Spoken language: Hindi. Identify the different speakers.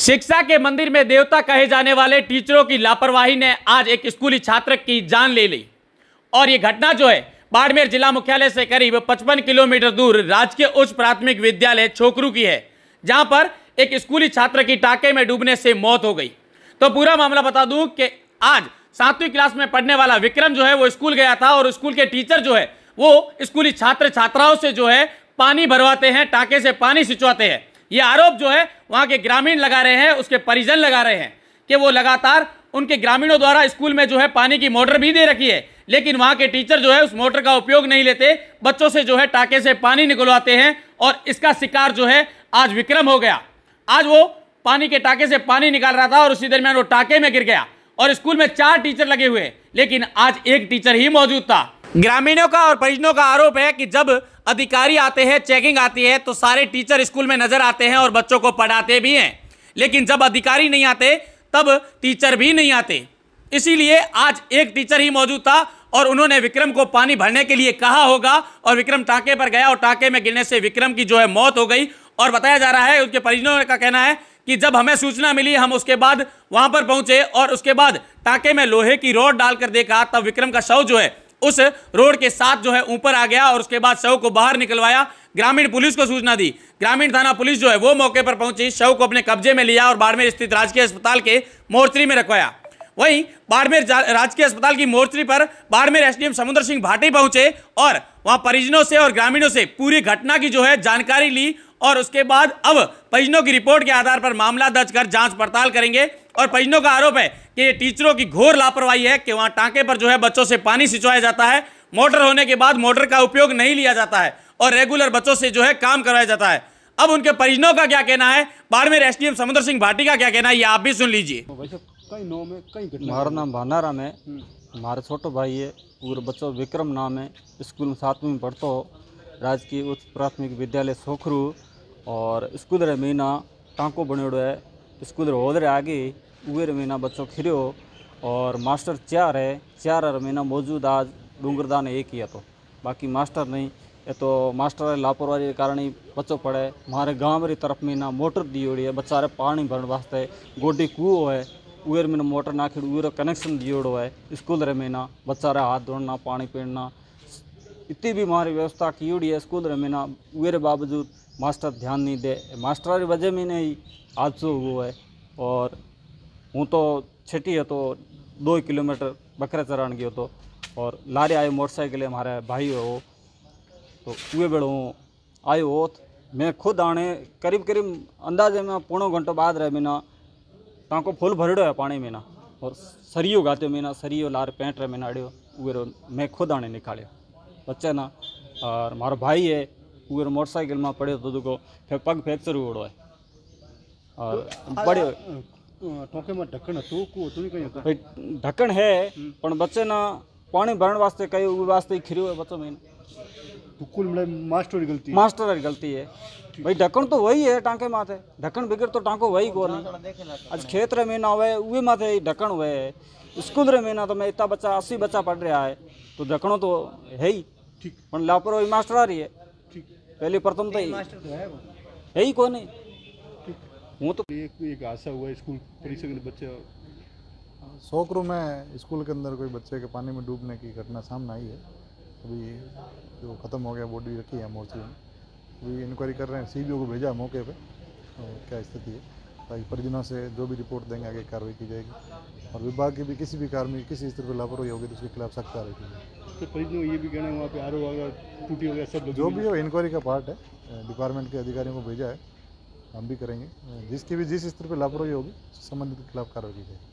Speaker 1: शिक्षा के मंदिर में देवता कहे जाने वाले टीचरों की लापरवाही ने आज एक स्कूली छात्र की जान ले ली और ये घटना जो है बाड़मेर जिला मुख्यालय से करीब 55 किलोमीटर दूर राजकीय उच्च प्राथमिक विद्यालय छोकरू की है जहां पर एक स्कूली छात्र की टाके में डूबने से मौत हो गई तो पूरा मामला बता दूं कि आज सातवीं क्लास में पढ़ने वाला विक्रम जो है वो स्कूल गया था और स्कूल के टीचर जो है वो स्कूली छात्र छात्राओं से जो है पानी भरवाते हैं टाके से पानी सिंचवाते हैं ये आरोप जो है वहाँ के ग्रामीण लगा रहे हैं उसके परिजन लगा रहे हैं कि वो लगातार उनके ग्रामीणों द्वारा स्कूल में जो है पानी की मोटर भी दे रखी है लेकिन वहाँ के टीचर जो है उस मोटर का उपयोग नहीं लेते बच्चों से जो है टाके से पानी निकलवाते हैं और इसका शिकार जो है आज विक्रम हो गया आज वो पानी के टाके से पानी निकाल रहा था और उसी दरमियान वो टाके में गिर गया और स्कूल में चार टीचर लगे हुए लेकिन आज एक टीचर ही मौजूद था ग्रामीणों का और परिजनों का आरोप है कि जब अधिकारी आते हैं चेकिंग आती है तो सारे टीचर स्कूल में नजर आते हैं और बच्चों को पढ़ाते भी हैं लेकिन जब अधिकारी नहीं आते तब टीचर भी नहीं आते इसीलिए आज एक टीचर ही मौजूद था और उन्होंने विक्रम को पानी भरने के लिए कहा होगा और विक्रम टाँके पर गया और टाँके में गिरने से विक्रम की जो है मौत हो गई और बताया जा रहा है उनके परिजनों का कहना है कि जब हमें सूचना मिली हम उसके बाद वहां पर पहुंचे और उसके बाद टाके में लोहे की रोड डालकर देखा तब विक्रम का शव जो है उस रोड के साथ जो है ऊपर आ गया और उसके बाद शव को बाहर निकलवाया ग्रामीण पुलिस को सूचना दी ग्रामीण थाना पुलिस जो है वो मौके पर पहुंची शव को अपने कब्जे में लिया और बाड़मेर स्थित राजकीय अस्पताल के मोर्चरी में रखवाया वहीं बाड़मेर राजकीय अस्पताल की मोर्चरी पर बाड़मेर एसडीएम समुद्र सिंह भाटी पहुंचे और वहां परिजनों से और ग्रामीणों से पूरी घटना की जो है जानकारी ली और उसके बाद अब परिजनों की रिपोर्ट के आधार पर मामला दर्ज कर जांच पड़ताल करेंगे और परिजनों का आरोप है कि टीचरों की घोर लापरवाही है कि वहाँ टाँके पर जो है बच्चों से पानी सिंचवाया जाता है मोटर होने के बाद मोटर का उपयोग नहीं लिया जाता है और रेगुलर बच्चों से जो है काम करवाया जाता है अब उनके परिजनों का क्या कहना है बाड़मेर एस डी समुद्र सिंह भाटी का क्या कहना है ये आप भी सुन लीजिए
Speaker 2: कई नौ में कई हमारा नाम भानाराम है हम्म। हमारे छोटो भाई है पूरे बच्चों विक्रम नाम है स्कूल में सातवीं में पढ़ता हो राजकीय उच्च प्राथमिक विद्यालय सोखरू और स्कूल रे मीना टाँको बनेड़ो है स्कूल रे आगे उए महीना बच्चों खिरो और मास्टर चार है चार महीना मौजूद आज डूंगरदा ने एक ही तो बाकी मास्टर नहीं ये तो मास्टर लापरवाही के कारण ही बच्चों पड़े हमारे गाँव री तरफ में ना मोटर दी रही है बच्चा रे पानी भरने वास्ते गोडी कुओ है उयर में ना मोटर ना खेड़ उयर कनेक्शन ओड़ो है स्कूल रे में ना बच्चा रे हाथ धोना पानी पीना इतनी भी हमारी व्यवस्था की हुई है स्कूल रे में ना उयर बावजूद मास्टर ध्यान नहीं दे मास्टर वजह में नहीं हादसों हुआ है और तो તો છેટી तो दो किलोमीटर બકરા चरण ગયો तो और लारे आयो मोटरसाइकिल हमारे भाई हो तो उहे बेड़ो हूँ आयो हो मैं खुद आने करीब करीब अंदाजे में पौनों घंटों बाद रहे मीना टाँको फुल भरड़ो है पानी मीना और सरियो गाते मीना सरियो लार पेंट रहे मीना अड़ियो उहे मैं खुद आने निकालियो बच्चे ना और मारो भाई है उहे मोटरसाइकिल में पड़े तो दुको फिर पग फ्रैक्चर हुड़ो है और बड़े कुल मास्टर की गलती मास्टर की गलती है भाई ढक्कन तो वही है टांके माथे ढक्कन बिगड़ तो टांको वही को आज खेत रे महीना हुए वे माथे ढक्कन हुए है स्कूल रे महीना तो मैं इतना बच्चा अस्सी बच्चा पढ़ रहा है तो ढक्कनो तो है ही ठीक लापरवाही मास्टर आ रही है पहले प्रथम तो है ही को नहीं वो तो एक एक हादसा हुआ स्कूल परिसर के तो बच्चे सौकरों में स्कूल के अंदर कोई बच्चे के पानी में डूबने की घटना सामने आई है अभी जो ख़त्म हो गया बॉडी रखी है मोर्चे में अभी इंक्वायरी कर रहे हैं सी को भेजा मौके पर क्या स्थिति है ताकि परिजनों से जो भी रिपोर्ट देंगे आगे कार्रवाई की जाएगी और विभाग की भी किसी भी कार्य में किसी स्तर पर लापरवाही होगी तो उसके खिलाफ सख्त कार्रवाई की जाएगी तो परिजनों ये भी कहना है वहाँ पे आरोप टूटी सब जो भी हो इंक्वायरी का पार्ट है डिपार्टमेंट के अधिकारियों को भेजा है हम भी करेंगे जिसकी भी जिस स्तर पर लापरवाही होगी संबंधित के खिलाफ कार्रवाई की जाएगी